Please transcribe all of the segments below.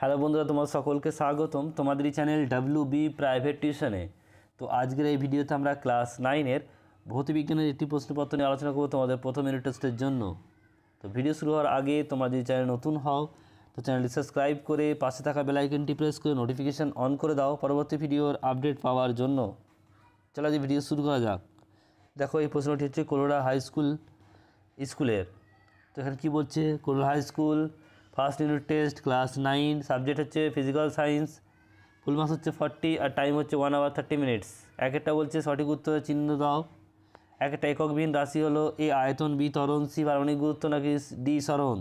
hello বন্ধুরা তোমার সকলকে স্বাগতম তোমাদের এই চ্যানেল ডাব্লিউ বি প্রাইভেট টিউশনে তো আজকের এই ভিডিওতে আমরা ক্লাস নাইনের ভৌতবিজ্ঞানের একটি প্রশ্নপত্র নিয়ে আলোচনা করবো তোমাদের প্রথম ইউনিট টেস্টের জন্য তো ভিডিও শুরু হওয়ার আগে তোমরা যদি চ্যানেল নতুন হও তো চ্যানেলটি সাবস্ক্রাইব করে পাশে থাকা বেলাইকনটি প্রেস করে নোটিফিকেশান অন করে দাও পরবর্তী ভিডিওর আপডেট পাওয়ার জন্য চলো যে ভিডিও শুরু করা যাক দেখো এই প্রশ্নটি হচ্ছে কলোরা হাই স্কুল স্কুলের তো এখানে কী বলছে Kolora high school first unit test class nine subject হচ্ছে ফিজিক্যাল সায়েন্স ফুল মাস হচ্ছে ফর্টি আর টাইম হচ্ছে ওয়ান আওয়ার থার্টি মিনিটস এক একটা বলছে সঠিক উত্তর চিহ্ন দাও এক একটা এককবিহীন রাশি হলো এ আয়তন বি তরণ সি অনেক গুরুত্ব নাকি ডি সরণ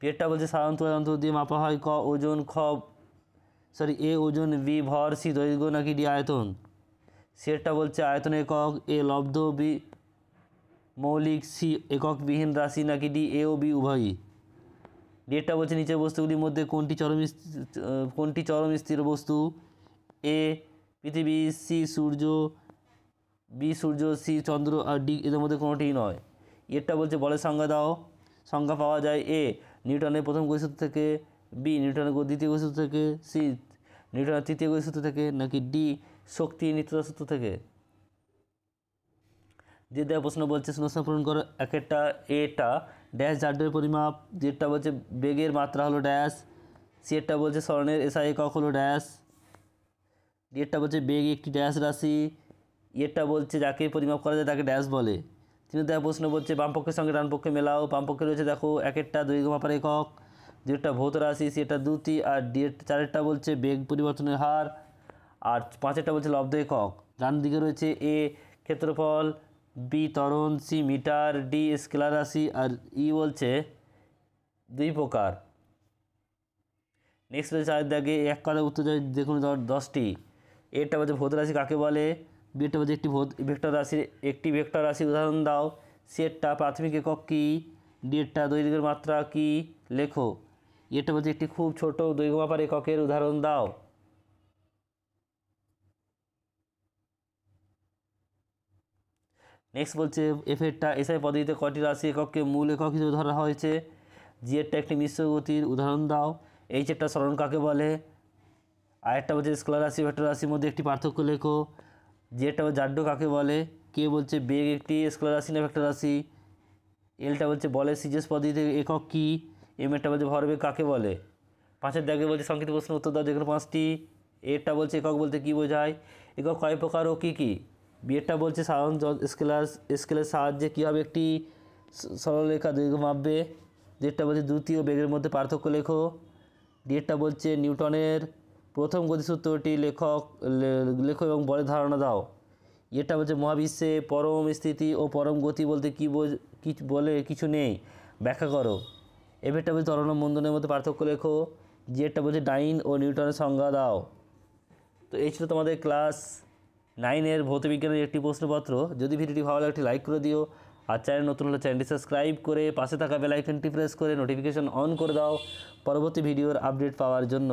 পেটটা বলছে সাধারণ তুলাযন্ত্র দিয়ে মাপা হয় ক ওজন খ সরি এ ওজন বি ভর সি দৈর্ঘ্য নাকি ডি আয়তন সেটটা বলছে আয়তন একক এ লব্ধ বি মৌলিক সি এককবিহীন রাশি নাকি ডি এ ও বি উভয়ই ডেটটা বলছে নিচের বস্তুগুলির মধ্যে কোনটি চরম কোনটি চরম স্থির বস্তু এ পৃথিবী সি সূর্য বি সূর্য সি চন্দ্র আর ডি এদের মধ্যে কোনোটিই নয় এরটা বলছে বলের সংজ্ঞা দাও সংজ্ঞা পাওয়া যায় এ নিউটনের প্রথম গতিসূত্র থেকে বি নিউটনের দ্বিতীয় গতিসূত্র থেকে সি নিউটনের তৃতীয় গতিসূত্র থেকে নাকি ডি শক্তি নিত্য সূত্র থেকে যে দেওয়া প্রশ্ন বলছে শূন্যস্থান পূরণ করো এক একটা এটা ড্যাশ জাডের পরিমাপ যেটা বলছে বেগের মাত্রা হলো ড্যাশ সিয়েরটা বলছে স্বর্ণের এসআই একক হলো ড্যাশ ডিয়েরটা বলছে বেগ একটি ড্যাশ রাশি ইয়েরটা বলছে যাকে পরিমাপ করা যায় তাকে ড্যাশ বলে তিনি দেখা প্রশ্ন বলছে বামপক্ষের সঙ্গে ডানপক্ষে মেলাও বামপক্ষে রয়েছে দেখো একেরটা দৈর্ঘ্য মাপার একক দুটা ভৌত রাশি সেটা দুটি আর ডিয়ের চারেরটা বলছে বেগ পরিবর্তনের হার আর পাঁচেরটা বলছে লব্ধ একক ডান দিকে রয়েছে এ ক্ষেত্রফল বি তরণ সি মিটার ডি স্কেলারাশি আর ই বলছে দুই প্রকার নেক্সট বলছে আর দাগে এক কালের উত্তর দেখুন দশটি এটা বলছে ভৌত রাশি কাকে বলে বিটা বলছে একটি ভৌত ভেক্টর রাশির একটি ভেক্টর রাশির উদাহরণ দাও সেটটা প্রাথমিক একক কী ডেটটা দৈর্ঘ্যের মাত্রা কী লেখো এটা বলছে একটি খুব ছোট দৈর্ঘ্য এককের উদাহরণ দাও নেক্সট বলছে এফেরটা এসআই পদ্ধতিতে কয়টি রাশি এককে মূল একক হিসেবে ধরা হয়েছে জিএরটা একটি মিশ্র গতির উদাহরণ দাও এইচ একটা স্মরণ কাকে বলে আরেকটা বলছে স্কলার রাশি ভেক্টর রাশির মধ্যে একটি পার্থক্য লেখো বলছে জাড্য কাকে বলে কে বলছে বেগ একটি স্কলার রাশি না ভেক্টর রাশি এলটা বলছে বলে সিজেস পদ্ধতিতে একক কী এম এরটা বলছে ভরবেগ কাকে বলে পাঁচের দাগে বলছে সংক্ষিপ্ত প্রশ্ন উত্তর দাও যেগুলো পাঁচটি এরটা বলছে একক বলতে কী বোঝায় একক কয় প্রকার ও কী কী বিয়েটা বলছে সাধারণ স্কেলার স্কেলের সাহায্যে কীভাবে একটি সরলরেখা দৈর্ঘ্য মাপবে ডেটটা বলছে দ্বিতীয় ও বেগের মধ্যে পার্থক্য লেখো ডিএটটা বলছে নিউটনের প্রথম গতিসূত্রটি লেখক লেখো এবং বলে ধারণা দাও এটা বলছে মহাবিশ্বে পরম স্থিতি ও পরম গতি বলতে কী বলে কিছু নেই ব্যাখ্যা করো এবারটা বলছে তরণ মন্দনের মধ্যে পার্থক্য লেখো যেটা বলছে ডাইন ও নিউটনের সংজ্ঞা দাও তো এই ছিল তোমাদের ক্লাস নাইনের ভৌতবিজ্ঞানের একটি প্রশ্নপত্র যদি ভিডিওটি ভালো লাগে একটি লাইক করে দিও আর চ্যানেল নতুন হলে চ্যানেলটি সাবস্ক্রাইব করে পাশে থাকা বেলাইকনটি প্রেস করে নোটিফিকেশন অন করে দাও পরবর্তী ভিডিওর আপডেট পাওয়ার জন্য